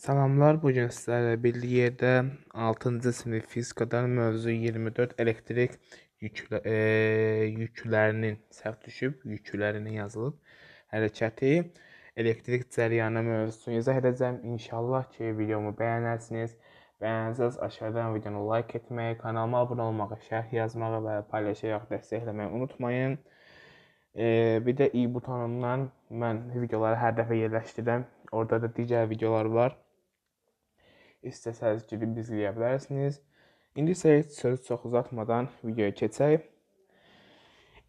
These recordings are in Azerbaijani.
Salamlar, bu gün sizlərlə birlik yerdə 6-cı sinif fizikadan mövzu 24 elektrik yüklə, e, yüklərinin səhv düşüb, yüklərinin yazılıb hərəkəti elektrik cəryanı mövzusunu izah edəcəm. İnşallah ki, videomu bəyənərsiniz. Bəyənərsəz aşağıdan videonu like etməyi, kanalıma abunə olmağı, şərh yazmağı və paylaşaraq dəstəkləməyi unutmayın. E, bir də i e butonundan mən videoları hər dəfə yerləşdirirəm. Orada da digər videolar var istəsəniz gibi bizləyə bilərsiniz. İndi isə heç sözü çox uzatmadan videoya keçək.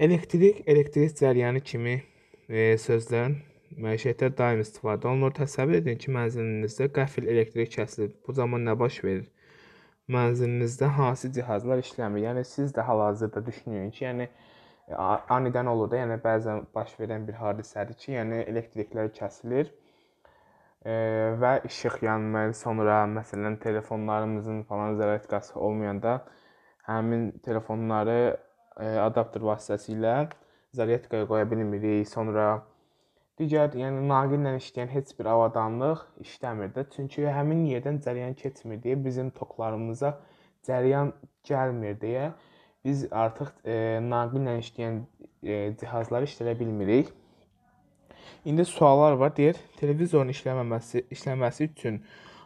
Elektrik, elektrik cərəyanı kimi e, sözlərin məişətdə daim istifadə olunur. Təsəvvür edin ki, mənzilinizdə qəfil elektrik kəsilib. Bu zaman nə baş verir? Mənzilinizdə hansı cihazlar işləmir? Yəni siz də hal-hazırda düşünün ki, yəni e, anidən olur da, yəni bəzən baş verən bir hadisədir ki, yəni elektriklər kəsilir və işıq yanmayı, sonra məsələn telefonlarımızın falan zaryadkası olmayanda həmin telefonları adapter vasitəsilə zaryadkaya qoya bilmirik. Sonra digər, yəni naqillə işləyən heç bir avadanlıq işləmir də, çünki həmin yerdən cərəyan keçmir deyə bizim toklarımıza cərəyan gəlmir deyə biz artıq e, naqillə işləyən e, cihazları işlədə bilmirik. İndi suallar var. Deyir, televizorun işləməməsi, işləməsi üçün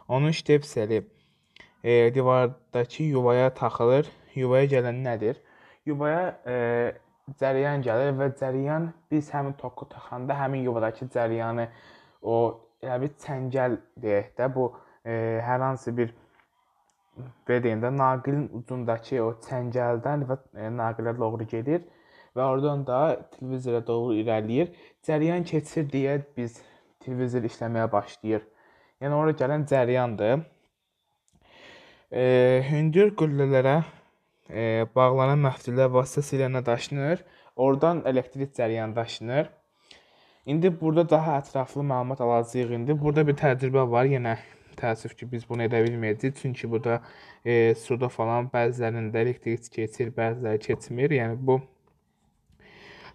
onun ştepseli e, divardakı yuvaya taxılır. Yuvaya gələn nədir? Yuvaya e, cərəyan gəlir və cərəyan biz həmin toku taxanda həmin yuvadakı cərəyanı o elə bir çəngəl deyək də bu e, hər hansı bir belə deyim də naqilin ucundakı o çəngəldən və e, naqilə doğru gedir və oradan da televizora doğru irəliləyir. Cəryan keçir deyə biz televizor işləməyə başlayır. Yəni ora gələn cəryandır. E, hündür qüllələrə e, bağlanan məftillər vasitəsilə nə daşınır? Oradan elektrik cəryanı daşınır. İndi burada daha ətraflı məlumat alacağıq. İndi burada bir təcrübə var. Yenə təəssüf ki, biz bunu edə bilməyəcəyik. Çünki burada e, suda falan bəzilərində elektrik keçir, bəziləri keçmir. Yəni bu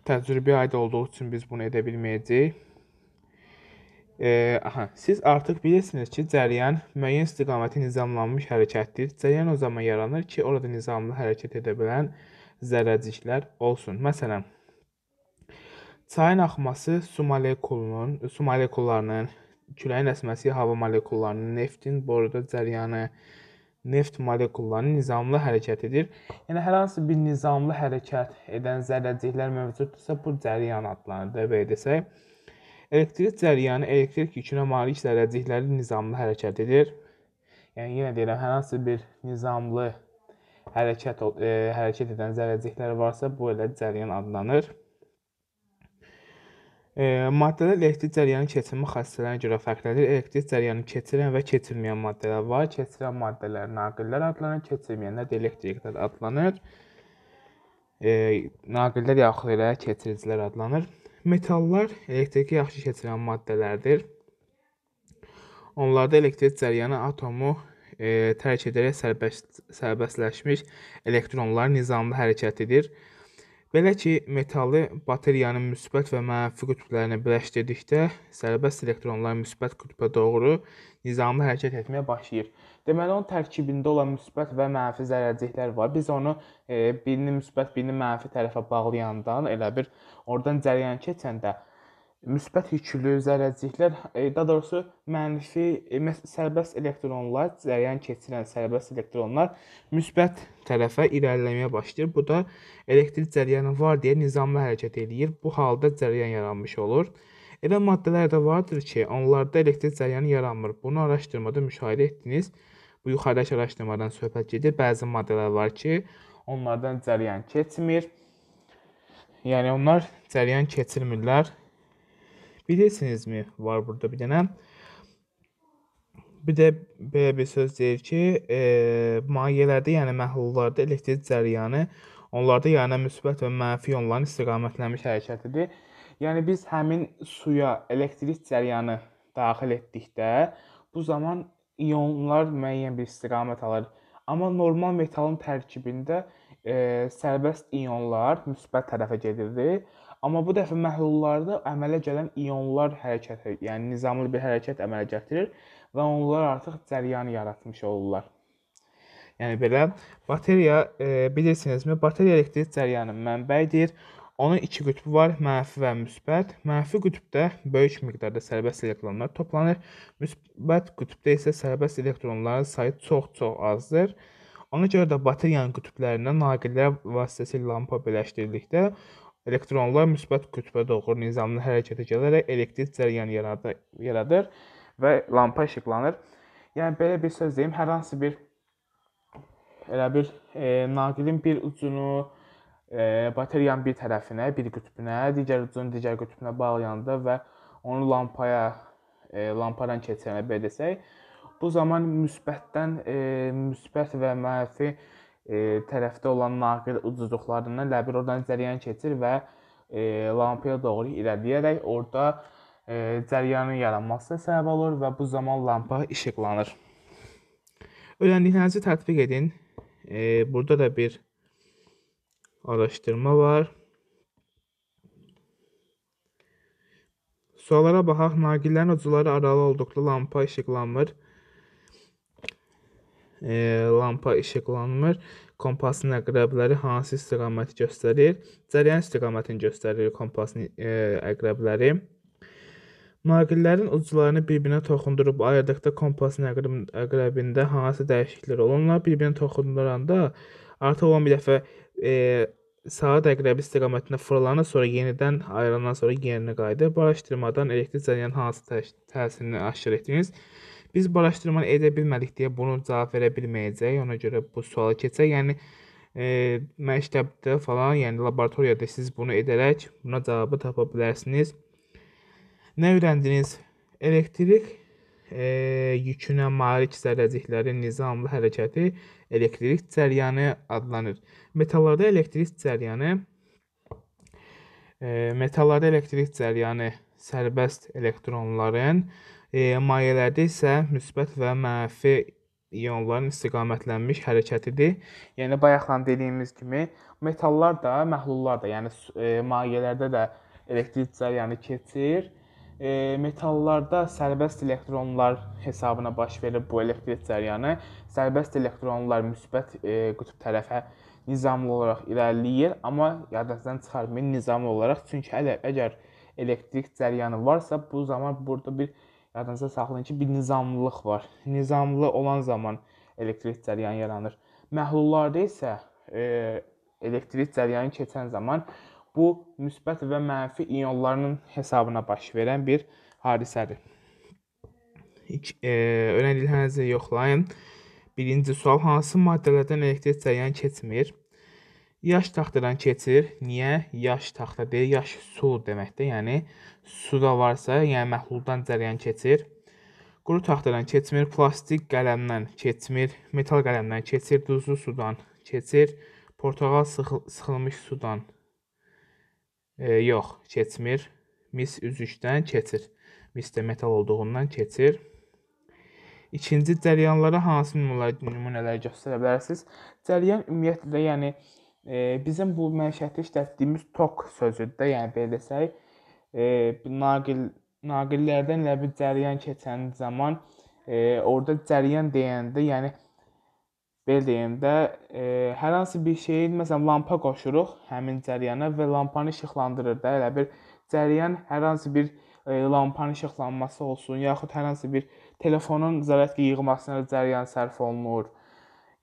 Təcrübəyə aid olduğu üçün biz bunu edə bilməyəcəyik. E, aha, siz artıq bilirsiniz ki, cərəyan müəyyən istiqamətə nizamlanmış hərəkətdir. Cərəyan o zaman yaranır ki, orada nizamlı hərəkət edə bilən zərrəciklər olsun. Məsələn, çayın axması su molekulunun, su molekullarının, küləyin əsməsi hava molekullarının, neftin boruda cərəyanı, e, neft molekullarının nizamlı hərəkət edir. Yəni hər hansı bir nizamlı hərəkət edən zərrəciklər mövcuddursa, bu cəryan adlanır. Belə desək, elektrik cəryanı elektrik yükünə malik zərrəcikləri nizamlı hərəkət edir. Yəni yenə deyirəm, hər hansı bir nizamlı hərəkət e, hərəkət edən zərrəciklər varsa, bu elə cəryan adlanır. Maddələr elektrik cərəyanı keçirmə xassələrinə görə fərqlənir. Elektrik cərəyanı keçirən və keçirməyən maddələr var. Keçirən maddələr naqillər adlanır, keçirməyənlər də elektriklər adlanır. E, naqillər yaxud elə keçiricilər adlanır. Metallar elektriki yaxşı keçirən maddələrdir. Onlarda elektrik cərəyanı atomu e, tərk edərək sərbəst, sərbəstləşmiş elektronlar nizamlı hərəkət edir. Belə ki, metalı bateriyanın müsbət və mənfi qütblərinə birləşdirdikdə sərbəst elektronlar müsbət qütbə doğru nizamlı hərəkət etməyə başlayır. Deməli, onun tərkibində olan müsbət və mənfi zərrəciklər var. Biz onu e, birini müsbət, birini mənfi tərəfə bağlayandan elə bir oradan cərəyan keçəndə müsbət yüklü zərrəciklər, e, daha doğrusu mənfi e, sərbəst elektronlar, cərəyan keçirən sərbəst elektronlar müsbət tərəfə irəliləməyə başlayır. Bu da elektrik cərəyanı var deyə nizamlı hərəkət eləyir. Bu halda cərəyan yaranmış olur. Elə maddələr də vardır ki, onlarda elektrik cərəyanı yaranmır. Bunu araşdırmada müşahidə etdiniz. Bu yuxarıdakı araşdırmadan söhbət gedir. Bəzi maddələr var ki, onlardan cərəyan keçmir. Yəni onlar cərəyan keçirmirlər Bilirsinizmi? Var burada bir dənə. Bir də belə bir söz deyir ki, e, mayələrdə, yəni məhlullarda elektrik cərəyanı onlarda yana müsbət və mənfi onların istiqamətlənmiş hərəkətidir. Yəni biz həmin suya elektrik cərəyanı daxil etdikdə bu zaman ionlar müəyyən bir istiqamət alır. Amma normal metalın tərkibində e, sərbəst ionlar müsbət tərəfə gedirdi. Amma bu dəfə məhlullarda əmələ gələn ionlar hərəkətə, yəni nizamlı bir hərəkət əmələ gətirir və onlar artıq cəryan yaratmış olurlar. Yəni belə bateriya e, bilirsinizmi, bateriya elektrik cəryanının mənbəyidir. Onun iki qütbü var, mənfi və müsbət. Mənfi qütbdə böyük miqdarda sərbəst elektronlar toplanır. Müsbət qütbdə isə sərbəst elektronların sayı çox-çox azdır. E, Ona görə də bateriyanın qütblərindən naqillər vasitəsilə lampa birləşdirildikdə elektronlar müsbət qütbə doğru nizamlı hərəkətə gələrək elektrik cərəyan yaradır, yaradır və lampa işıqlanır. Yəni belə bir söz deyim, hər hansı bir elə bir e, naqilin bir ucunu e, bateriyanın bir tərəfinə, bir qütbünə, digər ucunu digər qütbünə bağlayanda və onu lampaya e, lampadan keçirənə belə desək, Bu zaman müsbətdən e, müsbət və mənfi e, tərəfdə olan naqil ucuzluqlarından ləbir oradan cərəyan keçir və e, lampaya doğru irəliləyərək orada e, cərəyanın yaranmasına səbəb olur və bu zaman lampa işıqlanır. Öyrəndiklərinizi tətbiq edin. E, burada da bir araşdırma var. Suallara baxaq, naqillərin ucları aralı olduqda lampa işıqlanmır e, lampa işıqlanmır. Kompasın əqrəbləri hansı istiqaməti göstərir? Cəryan istiqamətini göstərir kompasın e, əqrəbləri. Naqillərin uclarını bir-birinə toxundurub ayırdıqda kompasın əqrəbində hansı dəyişikliklər olur? Onlar bir-birinə toxunduranda artıq 11 dəfə e, saat əqrəbi istiqamətində fırlanır, sonra yenidən ayrılandan sonra yerinə qayıdır. Bu araşdırmadan elektrik cərəyan hansı təsirini aşkar etdiniz? Biz bu araşdırmanı edə bilmədik deyə bunu cavab verə bilməyəcək. Ona görə bu sualı keçək. Yəni e, məktəbdə falan, yəni laboratoriyada siz bunu edərək buna cavabı tapa bilərsiniz. Nə öyrəndiniz? Elektrik e, yükünə malik zərrəciklərin nizamlı hərəkəti elektrik cəryanı adlanır. Metallarda elektrik cəryanı e, metallarda elektrik cəryanı sərbəst elektronların E, mayələrdə isə müsbət və mənfi ionların istiqamətlənmiş hərəkətidir. Yəni bayaqdan dediyimiz kimi metallar da, məhlullar da, yəni e, mayələrdə də elektrik cərəyanı yəni, keçir. E, metallarda sərbəst elektronlar hesabına baş verir bu elektrik cərəyanı. Yəni, sərbəst elektronlar müsbət e, qutb tərəfə nizamlı olaraq irəliləyir, amma yaddan çıxarmayın nizamlı olaraq, çünki hələ əgər elektrik cərəyanı yəni, varsa, bu zaman burada bir Yadınızda saxlayın ki, bir nizamlılıq var. Nizamlı olan zaman elektrik cərəyanı yaranır. Məhlullarda isə e, elektrik cərəyanı keçən zaman bu müsbət və mənfi ionlarının hesabına baş verən bir hadisədir. İki, e, öyrəndiklərinizi hə, yoxlayın. Birinci sual hansı maddələrdən elektrik cərəyanı keçmir? Yaş taxtadan keçir. Niyə? Yaş taxta deyil, yaş su deməkdir. Yəni su da varsa, yəni məhluldan cərəyan keçir. Quru taxtadan keçmir, plastik qələmdən keçmir, metal qələmdən keçir, duzlu sudan keçir, portağal sıxı sıxılmış sudan e, yox, keçmir. Mis üzükdən keçir. Mis də metal olduğundan keçir. İkinci cərəyanlara hansı nümunələri göstərə bilərsiniz? Cərəyan ümumiyyətlə, yəni e, bizim bu məişətdə işlətdiyimiz tok sözüdür də, yəni belə desək, e, naqil naqillərdən elə bir cəryan keçən zaman e, orada cəryan deyəndə, yəni belə deyim də, e, hər hansı bir şeyin məsələn lampa qoşuruq həmin cəryana və lampanı işıqlandırır da, elə bir cəryan hər hansı bir e, lampanın işıqlanması olsun, yaxud hər hansı bir telefonun zərəti yığmasına cəryan sərf olunur.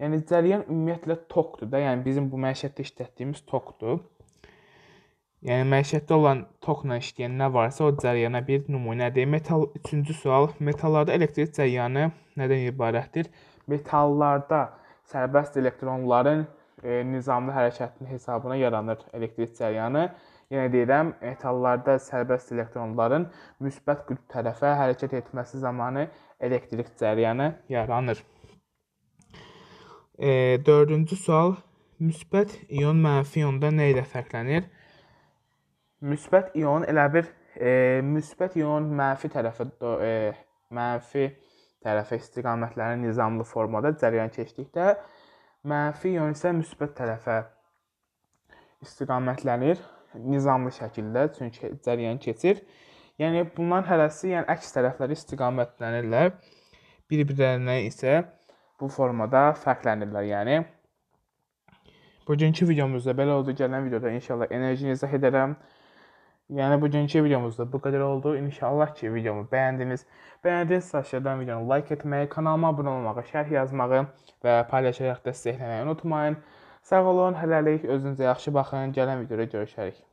Yəni cəryan ümumiyyətlə tokdur da, yəni bizim bu məişətdə işlətdiyimiz tokdur. Yəni məişətdə olan tokla işləyən nə varsa o cəryana bir nümunədir. Metal üçüncü sual, metallarda elektrik cəryanı nədən ibarətdir? Metallarda sərbəst elektronların e, nizamlı hərəkətinin hesabına yaranır elektrik cəryanı. Yenə yəni deyirəm, metallarda sərbəst elektronların müsbət qütb tərəfə hərəkət etməsi zamanı elektrik cəryanı yaranır. E, dördüncü sual. Müsbət ion mənfi ionda nə ilə fərqlənir? Müsbət ion elə bir e, müsbət ion mənfi tərəfə e, mənfi tərəfə istiqamətləri nizamlı formada cərəyan keçdikdə mənfi ion isə müsbət tərəfə istiqamətlənir nizamlı şəkildə çünki cərəyan keçir. Yəni bunlar hərəsi yəni əks tərəfləri istiqamətlənirlər. Bir-birlərinə isə bu formada fərqlənirlər. Yəni bugünkü videomuzda belə oldu. Gələn videoda inşallah enerjini izah edərəm. Yəni bugünkü videomuzda bu qədər oldu. İnşallah ki, videomu bəyəndiniz. Bəyəndinizsə aşağıdan videonu like etməyi, kanalıma abunə olmağı, şərh yazmağı və paylaşaraq dəstəkləməyi unutmayın. Sağ olun, hələlik özünüzə yaxşı baxın. Gələn videoda görüşərik.